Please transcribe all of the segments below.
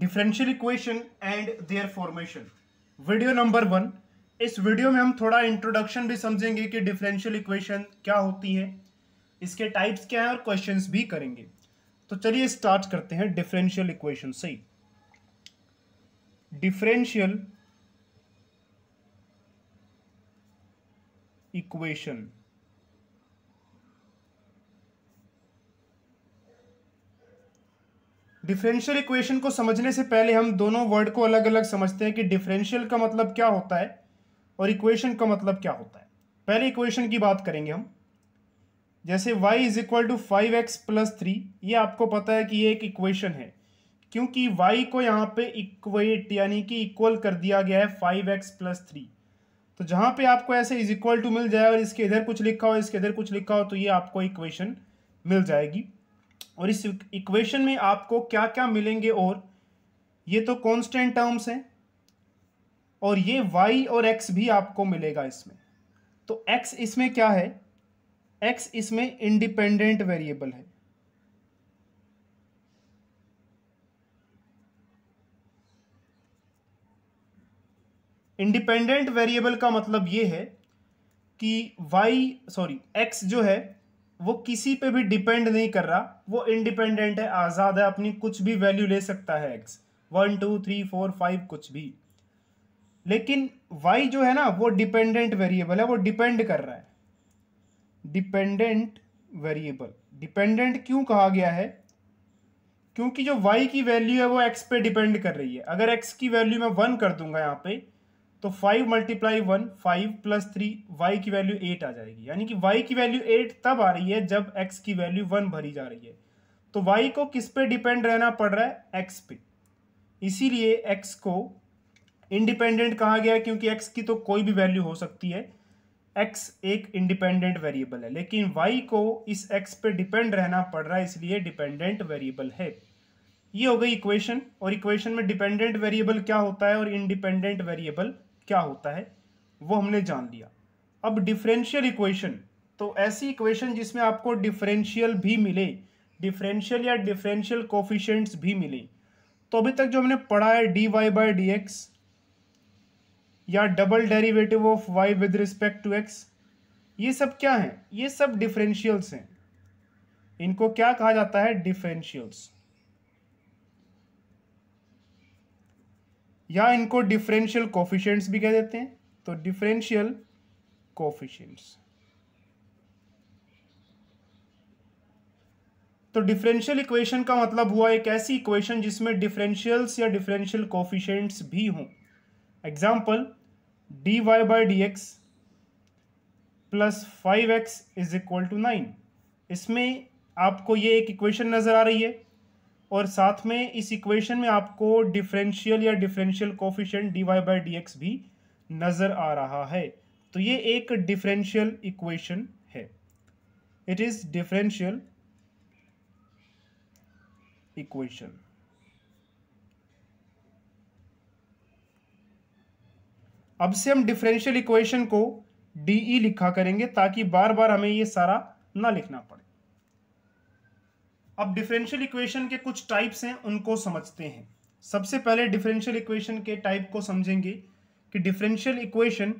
differential equation and their formation video number one इस video में हम थोड़ा इंट्रोडक्शन भी समझेंगे कि डिफरेंशियल इक्वेशन क्या होती है इसके टाइप्स क्या हैं और क्वेश्चंस भी करेंगे तो चलिए स्टार्ट करते हैं डिफरेंशियल इक्वेशन से डिफरेंशियल इक्वेशन डिफरेंशियल इक्वेशन को समझने से पहले हम दोनों वर्ड को अलग अलग समझते हैं कि डिफरेंशियल का मतलब क्या होता है और इक्वेशन का मतलब क्या होता है पहले इक्वेशन की बात करेंगे हम जैसे y is equal to five x plus three ये आपको पता है कि ये एक इक्वेशन है क्योंकि y को यहाँ पे इक्वेट यानी कि इक्वल कर दिया गया है फाइव एक्स प्लस थ्री तो जहाँ पे आपको ऐसे इज इक्वल टू मिल जाए और इसके इधर कुछ लिखा हो इसके इधर कुछ लिखा हो तो ये आपको इक्वेशन मिल जाएगी और इस इक्वेशन में आपको क्या क्या मिलेंगे और ये तो कांस्टेंट टर्म्स हैं और ये y और x भी आपको मिलेगा इसमें तो x इसमें क्या है x इसमें इंडिपेंडेंट वेरिएबल है इंडिपेंडेंट वेरिएबल का मतलब ये है कि y सॉरी x जो है वो किसी पे भी डिपेंड नहीं कर रहा वो इंडिपेंडेंट है आज़ाद है अपनी कुछ भी वैल्यू ले सकता है x one two three four five कुछ भी लेकिन वाई जो है ना वो डिपेंडेंट वेरिएबल है वो डिपेंड कर रहा है डिपेंडेंट वेरिएबल डिपेंडेंट क्यों कहा गया है क्योंकि जो वाई की वैल्यू है वो एक्स पे डिपेंड कर रही है अगर एक्स की वैल्यू मैं वन कर दूंगा यहाँ पे तो five multiply one five plus three y की वैल्यू एट आ जाएगी यानी कि वाई की वैल्यू एट तब आ रही है जब एक्स की वैल्यू वन भरी जा रही है तो वाई को किस पे डिपेंड रहना पड़ रहा है एक्स पे इसीलिए एक्स को इंडिपेंडेंट कहा गया है क्योंकि एक्स की तो कोई भी वैल्यू हो सकती है एक्स एक इंडिपेंडेंट वेरिएबल है लेकिन वाई को इस एक्स पे डिपेंड रहना पड़ रहा है इसलिए डिपेंडेंट वेरिएबल है ये हो गई इक्वेशन और इक्वेशन में डिपेंडेंट वेरिएबल क्या होता है और इंडिपेंडेंट वेरिएबल क्या होता है वो हमने जान लिया अब डिफरेंशियल इक्वेशन तो ऐसी इक्वेशन जिसमें आपको डिफरेंशियल भी मिले डिफरेंशियल या डिफरेंशियल कोफिशेंट्स भी मिले तो अभी तक जो हमने पढ़ा है d y by d x या double derivative of y with respect to x ये सब क्या है ये सब डिफरेंशियल्स हैं इनको क्या कहा जाता है डिफरेंशियल्स या इनको डिफरेंशियल कोफिशेंट्स भी कह देते हैं तो डिफरेंशियल कोफिशेंट्स तो डिफरेंशियल इक्वेशन का मतलब हुआ एक ऐसी इक्वेशन जिसमें डिफरेंशियल्स या डिफरेंशियल कोफिशेंट्स भी हों example d y by d x plus five x is equal to nine इसमें आपको ये एक इक्वेशन नज़र आ रही है और साथ में इस इक्वेशन में आपको डिफरेंशियल या differential coefficient d y by d x भी नज़र आ रहा है तो ये एक डिफरेंशियल इक्वेशन है इट इज़ डिफरेंशियल इक्वेशन अब से हम डिफरेंशियल इक्वेशन को डी ई लिखा करेंगे ताकि बार बार हमें ये सारा ना लिखना पड़े अब डिफरेंशियल इक्वेशन के कुछ टाइप्स हैं उनको समझते हैं सबसे पहले डिफरेंशियल इक्वेशन के टाइप को समझेंगे कि डिफरेंशियल इक्वेशन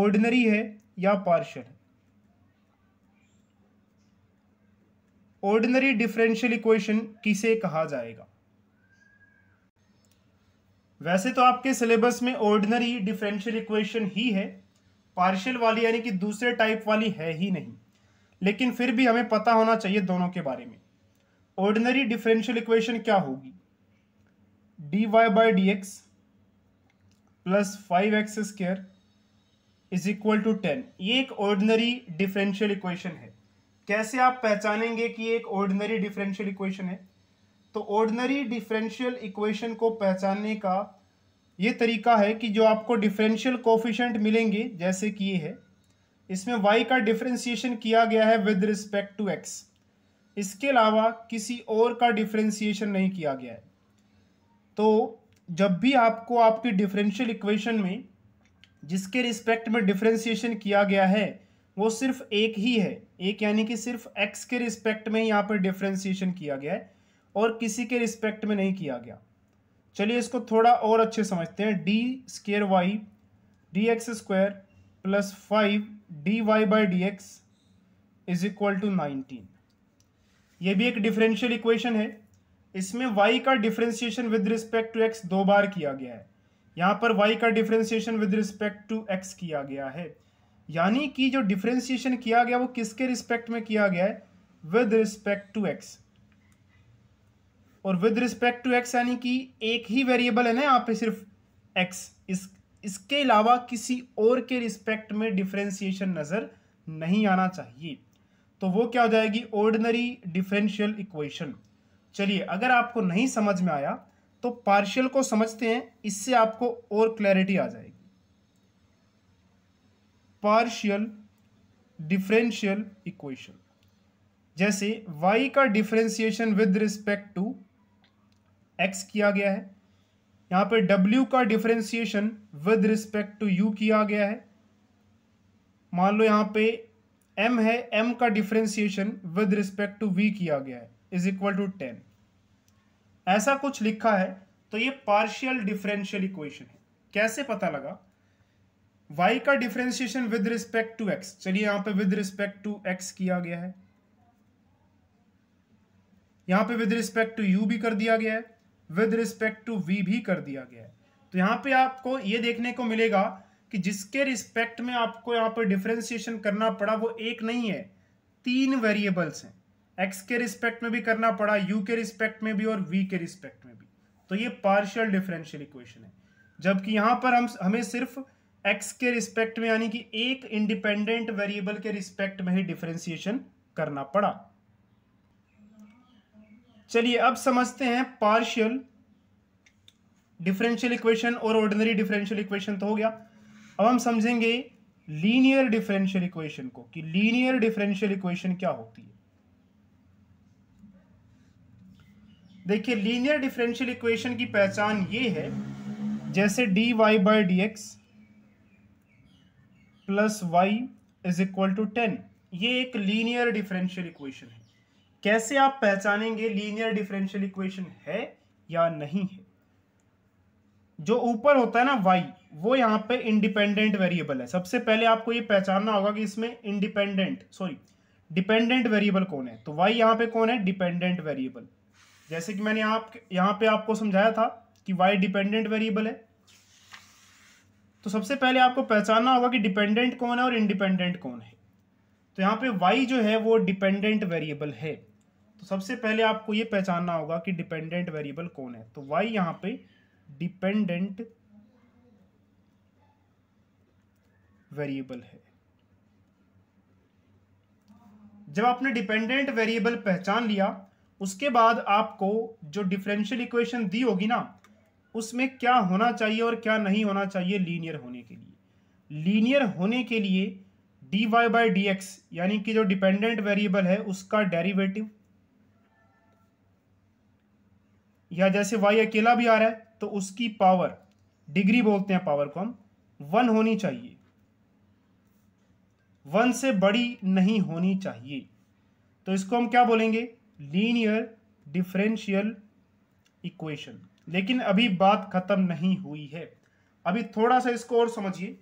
ऑर्डिनरी है या पार्शियल ऑर्डिनरी डिफरेंशियल इक्वेशन किसे कहा जाएगा वैसे तो आपके सिलेबस में ऑर्डिनरी डिफरेंशियल इक्वेशन ही है पार्शियल वाली यानी कि दूसरे टाइप वाली है ही नहीं लेकिन फिर भी हमें पता होना चाहिए दोनों के बारे में ऑर्डिनरी डिफरेंशियल इक्वेशन क्या होगी d y by d x plus five x square is equal to ten ये एक ऑर्डिनरी डिफरेंशियल इक्वेशन है कैसे आप पहचानेंगे कि एक ऑर्डिनरी डिफरेंशियल इक्वेशन है तो ऑर्डिनरी डिफरेंशियल इक्वेशन को पहचानने का ये तरीका है कि जो आपको डिफरेंशियल कोफिशेंट मिलेंगे जैसे कि ये है इसमें y का डिफ्रेंशिएशन किया गया है विद रिस्पेक्ट टू एक्स इसके अलावा किसी और का डिफ्रेंसीशन नहीं किया गया है तो जब भी आपको आपकी डिफरेंशियल इक्वेशन में जिसके रिस्पेक्ट में डिफ्रेंसीशन किया गया है वो सिर्फ एक ही है एक यानी कि सिर्फ एक्स के रिस्पेक्ट में यहाँ पर डिफ्रेंसीशन किया गया है और किसी के रिस्पेक्ट में नहीं किया गया चलिए इसको थोड़ा और अच्छे समझते हैं d square y d x square plus five d y by d x is equal to nineteen ये भी एक डिफरेंशियल इक्वेशन है इसमें y का differentiation with respect to x दो बार किया गया है यहाँ पर y का differentiation with respect to x किया गया है यानी कि जो डिफरेंशिएशन किया गया वो किसके रिस्पेक्ट में किया गया है विद रिस्पेक्ट टू x और विद रिस्पेक्ट टू x यानी कि एक ही वेरिएबल है ना यहाँ पे सिर्फ x इस इसके अलावा किसी और के रिस्पेक्ट में डिफरेंशिएशन नज़र नहीं आना चाहिए तो वो क्या हो जाएगी ऑर्डिनरी डिफरेंशियल इक्वेशन चलिए अगर आपको नहीं समझ में आया तो पार्शियल को समझते हैं इससे आपको और क्लैरिटी आ जाएगी पार्शियल डिफरेंशियल इक्वेशन जैसे y का differentiation with respect to x किया गया है यहां पे w का differentiation with respect to u किया गया है मान लो यहां पे एम है एम का differentiation with respect to v किया गया है इज इक्वल टू टेन ऐसा कुछ लिखा है तो ये पार्शियल डिफरेंशियल इक्वेशन है कैसे पता लगा y का differentiation with respect to x चलिए यहां पे विद रिस्पेक्ट टू x किया गया है यहाँ पे विद रिस्पेक्ट टू u भी कर दिया गया है विद रिस्पेक्ट टू v भी कर दिया गया है तो यहां पे आपको ये देखने को मिलेगा कि जिसके रिस्पेक्ट में आपको यहाँ पर डिफ्रेंसिएशन करना पड़ा वो एक नहीं है तीन वेरिएबल्स हैं एक्स के रिस्पेक्ट में भी करना पड़ा यू के रिस्पेक्ट में भी और वी के रिस्पेक्ट में भी तो ये पार्शियल डिफरेंशियल इक्वेशन है जबकि यहाँ पर हम हमें सिर्फ एक्स के रिस्पेक्ट में यानी कि एक इंडिपेंडेंट वेरिएबल के रिस्पेक्ट में ही डिफ्रेंसिएशन करना पड़ा चलिए अब समझते हैं पार्शियल डिफरेंशियल इक्वेशन और ऑर्डिनरी डिफरेंशियल इक्वेशन तो हो गया अब हम समझेंगे लीनियर डिफरेंशियल इक्वेशन को कि लीनियर डिफरेंशियल इक्वेशन क्या होती है देखिए लीनियर डिफरेंशियल इक्वेशन की पहचान ये है जैसे d y by d x plus y is equal to ten ये एक लीनियर डिफरेंशियल इक्वेशन है कैसे आप पहचानेंगे लीनियर डिफरेंशियल इक्वेशन है या नहीं है जो ऊपर होता है ना वाई वो यहाँ पे इंडिपेंडेंट वेरिएबल है सबसे पहले आपको ये पहचानना होगा कि इसमें इंडिपेंडेंट सॉरी डिपेंडेंट वेरिएबल कौन है तो वाई यहाँ पे कौन है डिपेंडेंट वेरिएबल जैसे कि मैंने आप यहाँ पे आपको समझाया था कि वाई डिपेंडेंट वेरिएबल है तो सबसे पहले आपको पहचानना होगा कि डिपेंडेंट कौन है और इंडिपेंडेंट कौन है तो यहाँ पे वाई जो है वो डिपेंडेंट वेरिएबल है तो सबसे पहले आपको ये पहचानना होगा कि डिपेंडेंट वेरिएबल कौन है तो वाई यहाँ पे डिपेंडेंट वेरिएबल है जब आपने डिपेंडेंट वेरिएबल पहचान लिया उसके बाद आपको जो डिफरेंशियल इक्वेशन दी होगी ना उसमें क्या होना चाहिए और क्या नहीं होना चाहिए लीनियर होने के लिए लीनियर होने के लिए d y by d x यानी कि जो डिपेंडेंट वेरिएबल है उसका डेरिवेटिव या जैसे वाई अकेला भी आ रहा है तो उसकी पावर डिग्री बोलते हैं पावर को हम वन होनी चाहिए वन से बड़ी नहीं होनी चाहिए तो इसको हम क्या बोलेंगे लीनियर डिफरेंशियल इक्वेशन लेकिन अभी बात खत्म नहीं हुई है अभी थोड़ा सा इसको और समझिए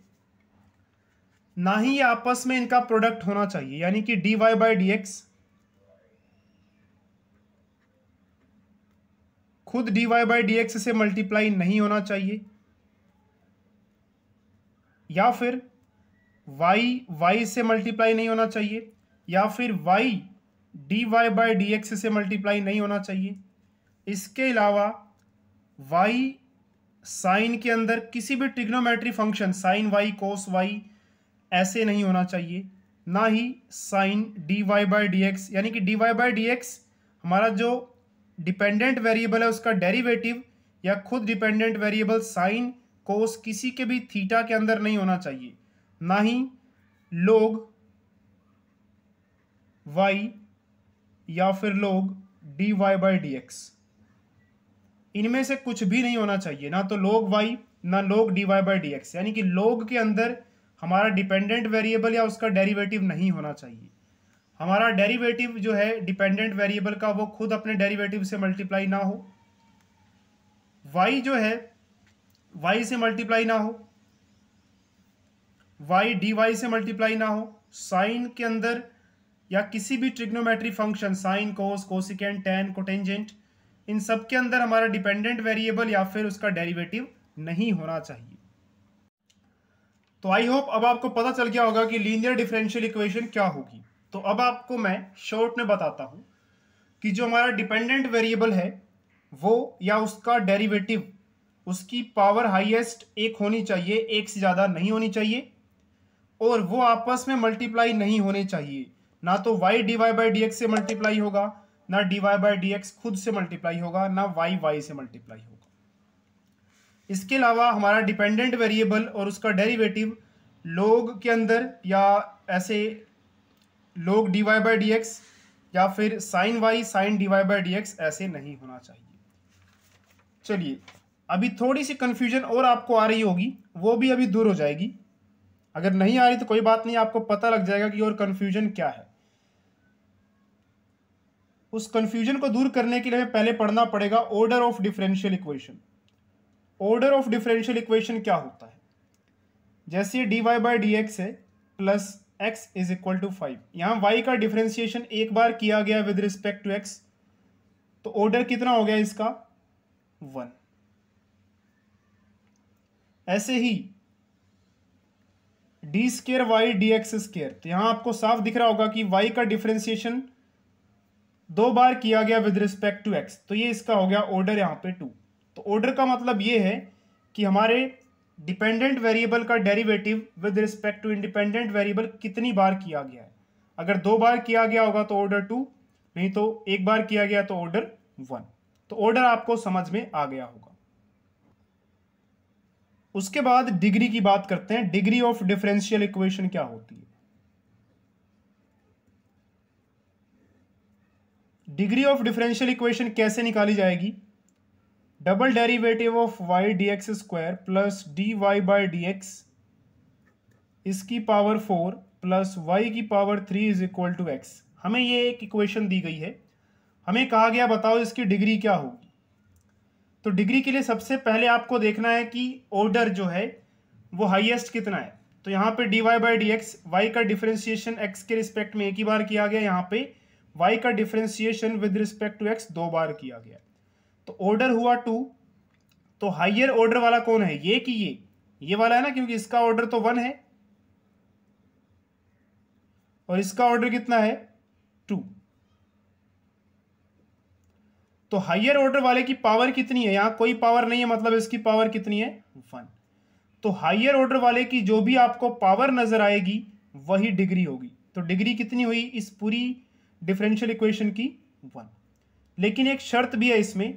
ना ही आपस में इनका प्रोडक्ट होना चाहिए यानी कि d y by d x खुद d y by d x से मल्टीप्लाई नहीं होना चाहिए या फिर वाई वाई से मल्टीप्लाई नहीं होना चाहिए या फिर y d y by d x से मल्टीप्लाई नहीं होना चाहिए इसके अलावा वाई साइन के अंदर किसी भी trigonometry function sine y cos y ऐसे नहीं होना चाहिए ना ही sine d y by d x यानी कि d y by d x हमारा जो डिपेंडेंट वेरिएबल है उसका डेरिवेटिव या खुद डिपेंडेंट वेरिएबल साइन कोस किसी के भी थीटा के अंदर नहीं होना चाहिए ना ही लोग वाई या फिर log d y by d x इनमें से कुछ भी नहीं होना चाहिए ना तो लोग वाई ना log d y by d x यानी कि लोग के अंदर हमारा डिपेंडेंट वेरिएबल या उसका डेरिवेटिव नहीं होना चाहिए हमारा डेरिवेटिव जो है डिपेंडेंट वेरिएबल का वो खुद अपने डेरिवेटिव से मल्टीप्लाई ना हो वाई जो है वाई से मल्टीप्लाई ना हो वाई डी वाई से मल्टीप्लाई ना हो साइन के अंदर या किसी भी trigonometry function sine cos cosecant tan cotangent इन सब के अंदर हमारा डिपेंडेंट वेरिएबल या फिर उसका डेरिवेटिव नहीं होना चाहिए तो आई होप अब आपको पता चल गया होगा कि लीनियर डिफरेंशियल इक्वेशन क्या होगी तो अब आपको मैं शॉर्ट में बताता हूं कि जो हमारा डिपेंडेंट वेरिएबल है वो या उसका डेरिवेटिव उसकी पावर हाईएस्ट एक होनी चाहिए एक से ज़्यादा नहीं होनी चाहिए और वो आपस में मल्टीप्लाई नहीं होने चाहिए ना तो y d y by d x से मल्टीप्लाई होगा ना d y by d x खुद से मल्टीप्लाई होगा ना वाई वाई से मल्टीप्लाई होगा इसके अलावा हमारा डिपेंडेंट वेरिएबल और उसका डेरिवेटिव लोग के अंदर या ऐसे log d y by d x या फिर sine y sine d y by d x ऐसे नहीं होना चाहिए चलिए अभी थोड़ी सी कंफ्यूजन और आपको आ रही होगी वो भी अभी दूर हो जाएगी अगर नहीं आ रही तो कोई बात नहीं आपको पता लग जाएगा कि और कन्फ्यूजन क्या है उस कन्फ्यूजन को दूर करने के लिए हमें पहले पढ़ना पड़ेगा order of differential equation order of differential equation क्या होता है जैसे d y by d x है plus x is equal to five यहाँ वाई का डिफरेंशिएशन एक बार किया गया विद रिस्पेक्ट टू एक्स तो ऑर्डर कितना हो गया इसका वन ऐसे ही d square y d x square तो यहां आपको साफ दिख रहा होगा कि वाई का डिफ्रेंसिएशन दो बार किया गया विद रिस्पेक्ट टू एक्स तो ये इसका हो गया ऑर्डर यहां पे टू तो ऑर्डर का मतलब ये है कि हमारे डिपेंडेंट वेरिएबल का derivative with respect to independent variable कितनी बार किया गया है अगर दो बार किया गया होगा तो ऑर्डर टू नहीं तो एक बार किया गया तो ऑर्डर वन तो ऑर्डर आपको समझ में आ गया होगा उसके बाद डिग्री की बात करते हैं डिग्री ऑफ डिफरेंशियल इक्वेशन क्या होती है डिग्री ऑफ डिफरेंशियल इक्वेशन कैसे निकाली जाएगी double derivative of y d x square plus d y by d x इसकी पावर फोर प्लस वाई की power three is equal to x हमें ये एक इक्वेशन दी गई है हमें कहा गया बताओ इसकी डिग्री क्या होगी तो डिग्री के लिए सबसे पहले आपको देखना है कि ऑर्डर जो है वो हाईएस्ट कितना है तो यहाँ पे d y by d x y का डिफ्रेंसिएशन एक्स के रिस्पेक्ट में एक ही बार किया गया यहाँ पे वाई का differentiation with respect to x दो बार किया गया तो ऑर्डर हुआ टू तो हाइयर ऑर्डर वाला कौन है ये कि ये ये वाला है ना क्योंकि इसका ऑर्डर तो वन है और इसका ऑर्डर कितना है टू तो हाइयर ऑर्डर वाले की पावर कितनी है यहाँ कोई पावर नहीं है मतलब इसकी पावर कितनी है वन तो हाइयर ऑर्डर वाले की जो भी आपको पावर नजर आएगी वही डिग्री होगी तो डिग्री कितनी हुई इस पूरी डिफरेंशियल इक्वेशन की वन लेकिन एक शर्त भी है इसमें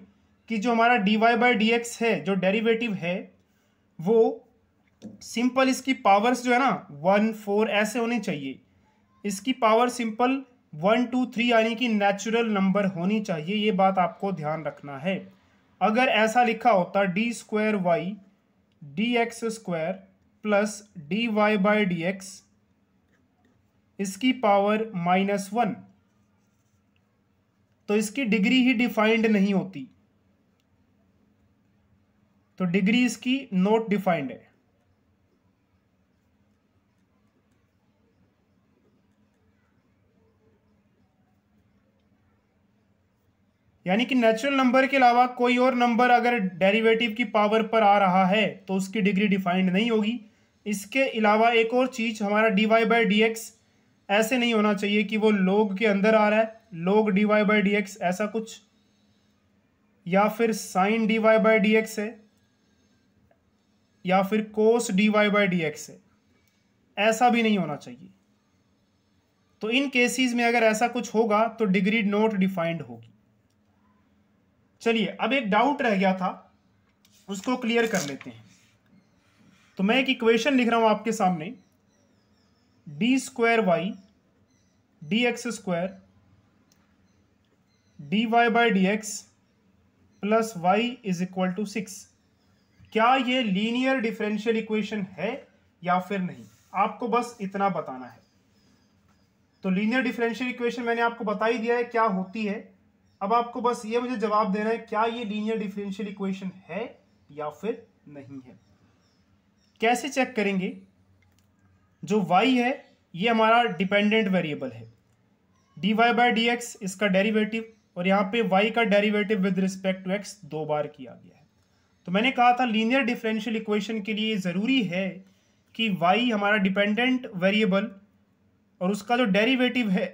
कि जो हमारा d y by d x है जो डेरिवेटिव है वो सिंपल इसकी पावर्स जो है ना वन फोर ऐसे होने चाहिए इसकी power simple one two three यानी कि नेचुरल नंबर होनी चाहिए ये बात आपको ध्यान रखना है अगर ऐसा लिखा होता d square y d x square plus d y by d x इसकी पावर माइनस वन तो इसकी डिग्री ही डिफाइंड नहीं होती तो डिग्री इसकी नोट डिफाइंड है यानी कि नेचुरल नंबर के अलावा कोई और नंबर अगर डेरिवेटिव की पावर पर आ रहा है तो उसकी डिग्री डिफाइंड नहीं होगी इसके अलावा एक और चीज़ हमारा d y by d x ऐसे नहीं होना चाहिए कि वो लोग के अंदर आ रहा है लोग d y by d x ऐसा कुछ या फिर sine d y by d x है या फिर cos d y by d x है ऐसा भी नहीं होना चाहिए तो इन केसेस में अगर ऐसा कुछ होगा तो डिग्री नोट डिफाइंड होगी चलिए अब एक डाउट रह गया था उसको क्लियर कर लेते हैं तो मैं एक इक्वेशन लिख रहा हूं आपके सामने d square y d x square d y by d x plus y is equal to six क्या ये लीनियर डिफरेंशियल इक्वेशन है या फिर नहीं आपको बस इतना बताना है तो लीनियर डिफरेंशियल इक्वेशन मैंने आपको बता ही दिया है क्या होती है अब आपको बस ये मुझे जवाब देना है क्या ये लीनियर डिफरेंशियल इक्वेशन है या फिर नहीं है कैसे चेक करेंगे जो y है ये हमारा डिपेंडेंट वेरिएबल है dy वाई बाई डी इसका डेरिवेटिव और यहाँ पे y का derivative with respect to x दो बार किया गया है तो मैंने कहा था लीनियर डिफरेंशियल इक्वेशन के लिए ज़रूरी है कि y हमारा डिपेंडेंट वेरिएबल और उसका जो डेरिवेटिव है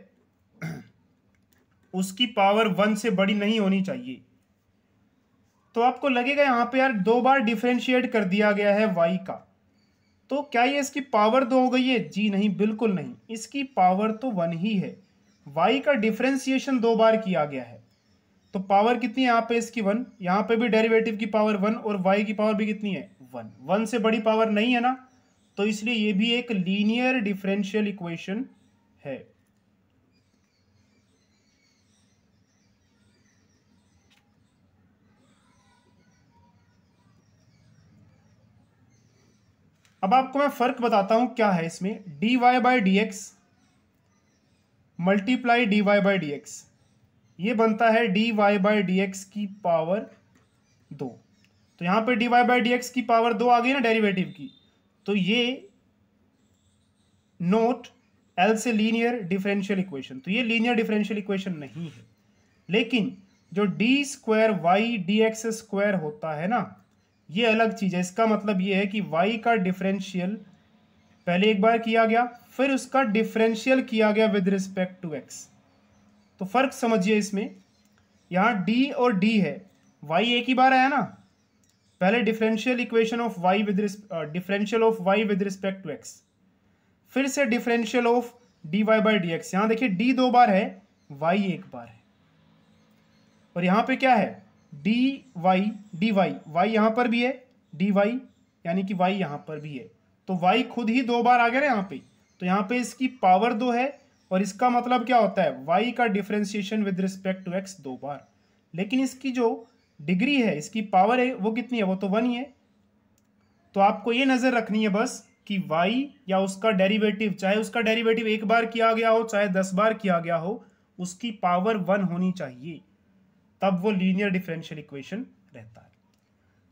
उसकी पावर वन से बड़ी नहीं होनी चाहिए तो आपको लगेगा यहाँ पे यार दो बार डिफ्रेंशिएट कर दिया गया है वाई का तो क्या ये इसकी पावर दो हो गई है जी नहीं बिल्कुल नहीं इसकी पावर तो वन ही है वाई का डिफ्रेंशिएशन दो बार किया गया है तो पावर कितनी है यहाँ पे इसकी वन यहाँ पे भी डेरिवेटिव की पावर वन और वाई की पावर भी कितनी है वन वन से बड़ी पावर नहीं है ना तो इसलिए ये भी एक लीनियर डिफरेंशियल इक्वेशन है अब आपको मैं फ़र्क बताता हूँ क्या है इसमें d y by d x multiply d y by d x ये बनता है d y by d x की पावर दो तो यहाँ पे d y by d x की पावर दो आ गई ना डेरिवेटिव की तो ये नोट एल से लीनियर डिफरेंशियल इक्वेशन तो ये लीनियर डिफरेंशियल इक्वेशन नहीं है लेकिन जो d square y d x square होता है ना ये अलग चीज़ है इसका मतलब ये है कि वाई का डिफरेंशियल पहले एक बार किया गया फिर उसका डिफरेंशियल किया गया विद रिस्पेक्ट टू एक्स तो फ़र्क समझिए इसमें यहाँ डी और डी है वाई एक ही बार आया ना पहले differential equation of y with differential of y with respect to x फिर से differential of d y by d x यहां देखिए डी दो बार है वाई एक बार है और यहां पे क्या है d y d y y यहाँ पर भी है डी वाई यानी कि वाई यहाँ पर भी है तो वाई खुद ही दो बार आ गया ना यहाँ पे तो यहाँ पे इसकी पावर दो है और इसका मतलब क्या होता है वाई का differentiation with respect to x दो बार लेकिन इसकी जो डिग्री है इसकी पावर है वो कितनी है वो तो वन ही है तो आपको ये नज़र रखनी है बस कि वाई या उसका डेरिवेटिव चाहे उसका डेरिवेटिव एक बार किया गया हो चाहे दस बार किया गया हो उसकी पावर वन होनी चाहिए तब वो लीनियर डिफरेंशियल इक्वेशन रहता है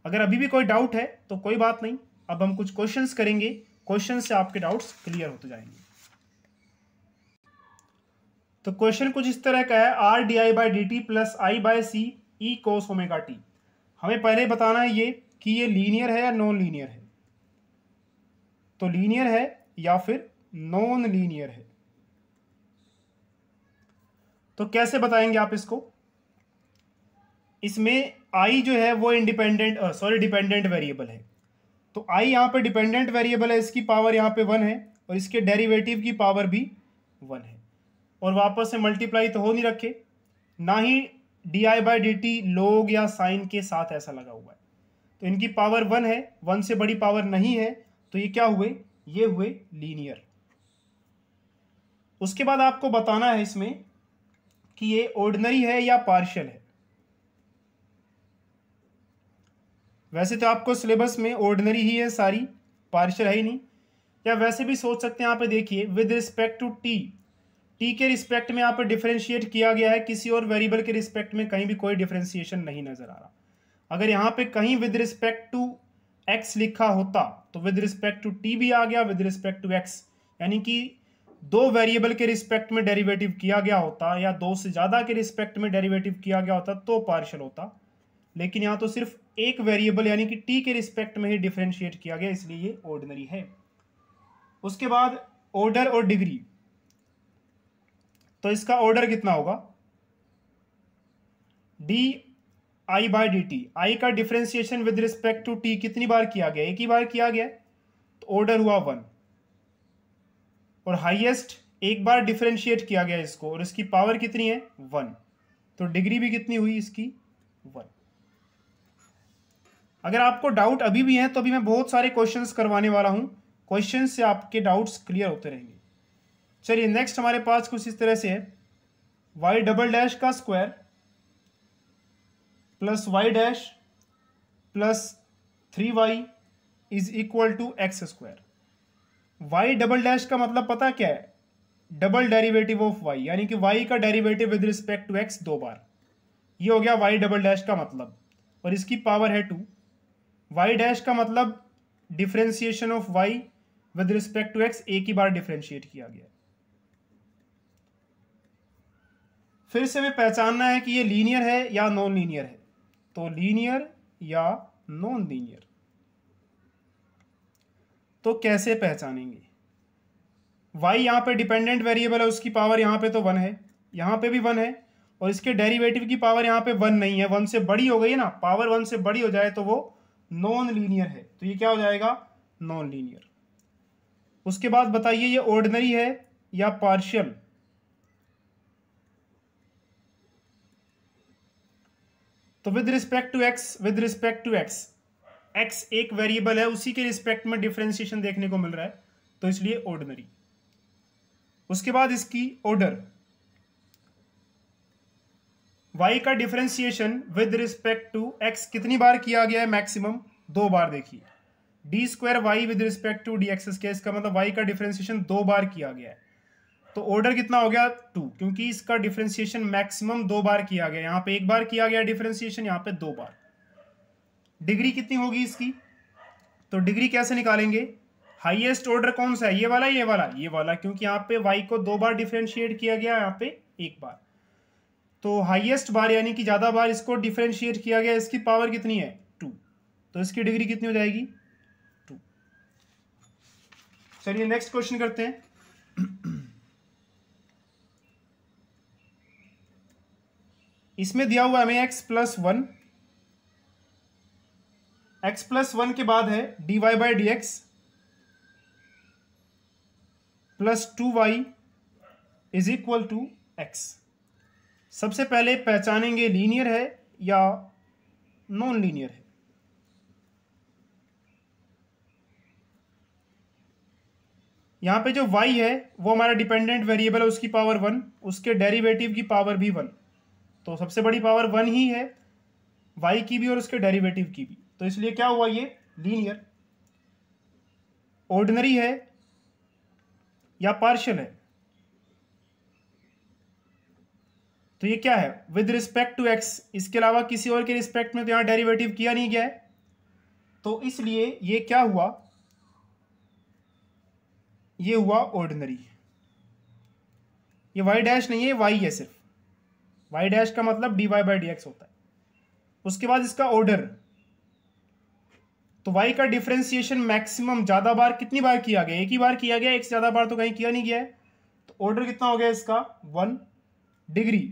अगर अभी भी कोई डाउट है तो कोई बात नहीं अब हम कुछ क्वेश्चंस करेंगे क्वेश्चन से आपके डाउट्स क्लियर होते जाएंगे तो क्वेश्चन कुछ इस तरह का है r d i by d t plus i by c e cos omega t हमें पहले बताना है ये कि ये लीनियर है या नॉन लीनियर है तो लीनियर है या फिर नॉन लीनियर है तो कैसे बताएंगे आप इसको इसमें आई जो है वो इंडिपेंडेंट सॉरी डिपेंडेंट वेरिएबल है तो आई यहाँ पर डिपेंडेंट वेरिएबल है इसकी पावर यहाँ पे वन है और इसके डेरिवेटिव की पावर भी वन है और वापस से मल्टीप्लाई तो हो नहीं रखे ना ही d i by d t लोग या साइन के साथ ऐसा लगा हुआ है तो इनकी पावर वन है वन से बड़ी पावर नहीं है तो ये क्या हुए ये हुए लीनियर उसके बाद आपको बताना है इसमें कि ये ऑर्डनरी है या पार्शियल है वैसे तो आपको सिलेबस में ऑर्डनरी ही है सारी पार्शल है ही नहीं या वैसे भी सोच सकते हैं यहाँ पे देखिए with respect to t t के रिस्पेक्ट में यहाँ पर डिफ्रेंशिएट किया गया है किसी और वेरिएबल के रिस्पेक्ट में कहीं भी कोई डिफ्रेंशिएशन नहीं नज़र आ रहा अगर यहाँ पे कहीं विद रिस्पेक्ट टू एक्स लिखा होता तो विद रिस्पेक्ट टू टी भी आ गया विद रिस्पेक्ट टू एक्स यानी कि दो वेरिएबल के रिस्पेक्ट में डेरिवेटिव किया गया होता या दो से ज़्यादा के रिस्पेक्ट में डेरिवेटिव किया गया होता तो पार्शल होता लेकिन यहाँ तो सिर्फ एक वेरिएबल यानी कि टी के रिस्पेक्ट में ही डिफ्रेंशिएट किया गया इसलिए ये ऑर्डिनरी है उसके बाद ऑर्डर और डिग्री तो इसका ऑर्डर कितना होगा d i by d t i का differentiation with respect to t कितनी बार किया गया एक ही बार किया गया तो ऑर्डर हुआ वन और हाइएस्ट एक बार डिफ्रेंशिएट किया गया इसको और इसकी पावर कितनी है वन तो डिग्री भी कितनी हुई इसकी वन अगर आपको डाउट अभी भी है तो अभी मैं बहुत सारे क्वेश्चंस करवाने वाला हूं क्वेश्चन से आपके डाउट्स क्लियर होते रहेंगे चलिए नेक्स्ट हमारे पास कुछ इस तरह से है वाई डबल डैश का square plus y dash plus three y is equal to x square y double dash का मतलब पता क्या है डबल डेरिवेटिव ऑफ वाई यानी कि वाई का derivative with respect to x दो बार ये हो गया वाई डबल डैश का मतलब और इसकी पावर है टू वाई डैश का मतलब differentiation of y with respect to x एक ही बार डिफ्रेंशिएट किया गया फिर से हमें पहचानना है कि ये लीनियर है या नॉन लीनियर है तो लीनियर या नॉन लीनियर तो कैसे पहचानेंगे y यहां पे डिपेंडेंट वेरिएबल है उसकी पावर यहां पे तो वन है यहां पे भी वन है और इसके डेरिवेटिव की पावर यहां पे वन नहीं है वन से बड़ी हो गई है ना पावर वन से बड़ी हो जाए तो वो नॉन लीनियर है तो ये क्या हो जाएगा नॉन लीनियर उसके बाद बताइए ये ऑर्डिनरी है या पार्शियल तो with respect to x with respect to x x एक वेरिएबल है उसी के रिस्पेक्ट में डिफ्रेंसिएशन देखने को मिल रहा है तो इसलिए ऑर्डिनरी उसके बाद इसकी ऑर्डर वाई का differentiation with respect to x कितनी बार किया गया है मैक्सिमम दो बार देखिए d square y with respect to d x square इसका मतलब वाई का डिफ्रेंसिएशन दो बार किया गया है तो ऑर्डर कितना हो गया टू क्योंकि इसका डिफ्रेंसिएशन मैक्सिमम दो बार किया गया यहाँ पे एक बार किया गया डिफ्रेंसिएशन यहाँ पे दो बार डिग्री कितनी होगी इसकी तो डिग्री कैसे निकालेंगे हाईएस्ट ऑर्डर कौन सा है ये वाला ये वाला ये वाला क्योंकि यहाँ पे वाई को दो बार डिफ्रेंशिएट किया गया यहाँ पे एक बार तो हाईएस्ट बार यानी कि ज़्यादा बार इसको डिफ्रेंशिएट किया गया इसकी पावर कितनी है टू तो इसकी डिग्री कितनी हो जाएगी टू चलिए नेक्स्ट क्वेश्चन करते हैं इसमें दिया हुआ हमें x plus one x plus one के बाद है d y by d x plus two y is equal to x सबसे पहले पहचानेंगे लीनियर है या नॉन लीनियर है यहाँ पे जो y है वो हमारा डिपेंडेंट वेरिएबल है उसकी पावर वन उसके डेरिवेटिव की पावर भी वन तो सबसे बड़ी पावर वन ही है y की भी और उसके डेरिवेटिव की भी तो इसलिए क्या हुआ ये लीनियर ऑर्डिनरी है या पार्शियल है तो ये क्या है विद रिस्पेक्ट टू एक्स इसके अलावा किसी और के रिस्पेक्ट में तो यहाँ डेरिवेटिव किया नहीं गया है तो इसलिए ये क्या हुआ ये हुआ ऑर्डिनरी ये वाई डैश नहीं है वाई है सिर्फ वाई डैश का मतलब d y by d x होता है उसके बाद इसका ऑर्डर तो वाई का डिफ्रेंसिएशन मैक्सिमम ज़्यादा बार कितनी बार किया गया एक ही बार किया गया एक से ज़्यादा बार तो कहीं किया नहीं गया है तो ऑर्डर कितना हो गया इसका वन डिग्री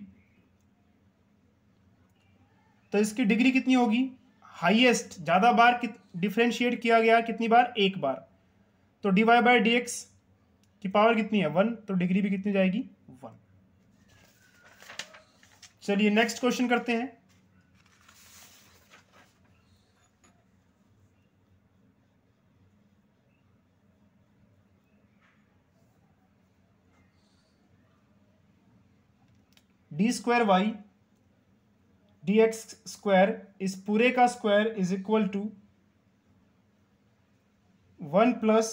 तो इसकी डिग्री कितनी होगी हाईएस्ट ज़्यादा बार डिफ्रेंशिएट किया गया कितनी बार एक बार तो d y by d x की पावर कितनी है वन तो डिग्री भी कितनी जाएगी वन चलिए नेक्स्ट क्वेश्चन करते हैं d square y d x square इस पूरे का square is equal to one plus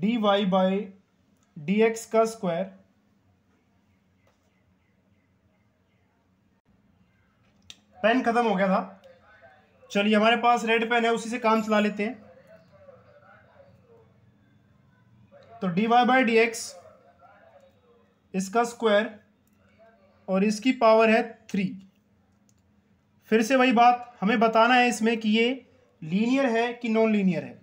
d y by d x का स्क्वायर पेन खत्म हो गया था चलिए हमारे पास रेड पेन है उसी से काम चला लेते हैं तो d y by d x इसका स्क्वायर और इसकी पावर है थ्री फिर से वही बात हमें बताना है इसमें कि ये लीनियर है कि नॉन लीनियर है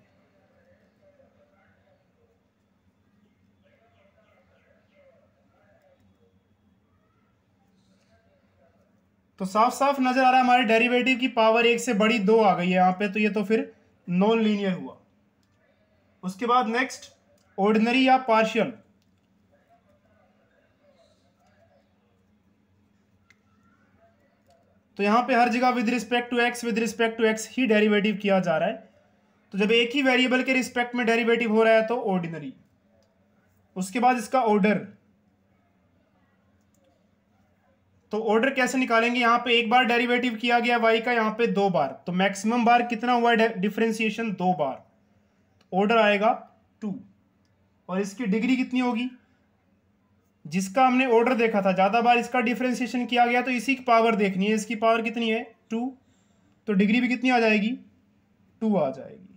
तो साफ साफ नजर आ रहा है हमारे डेरिवेटिव की पावर एक से बड़ी दो आ गई है यहां पे तो ये तो फिर नॉन लीनियर हुआ उसके बाद नेक्स्ट ऑर्डिनरी या पार्शियल तो यहाँ पे हर जगह with respect to x with respect to x ही डेरिवेटिव किया जा रहा है तो जब एक ही वेरिएबल के रिस्पेक्ट में डेरिवेटिव हो रहा है तो ऑर्डिनरी उसके बाद इसका ऑर्डर तो ऑर्डर कैसे निकालेंगे यहाँ पे एक बार डेरिवेटिव किया गया वाई का यहाँ पे दो बार तो मैक्सिमम बार कितना हुआ डिफ्रेंसिएशन दो बार ऑर्डर तो आएगा टू और इसकी डिग्री कितनी होगी जिसका हमने ऑर्डर देखा था ज़्यादा बार इसका डिफ्रेंशिएशन किया गया तो इसी की पावर देखनी है इसकी पावर कितनी है टू तो डिग्री भी कितनी आ जाएगी टू आ जाएगी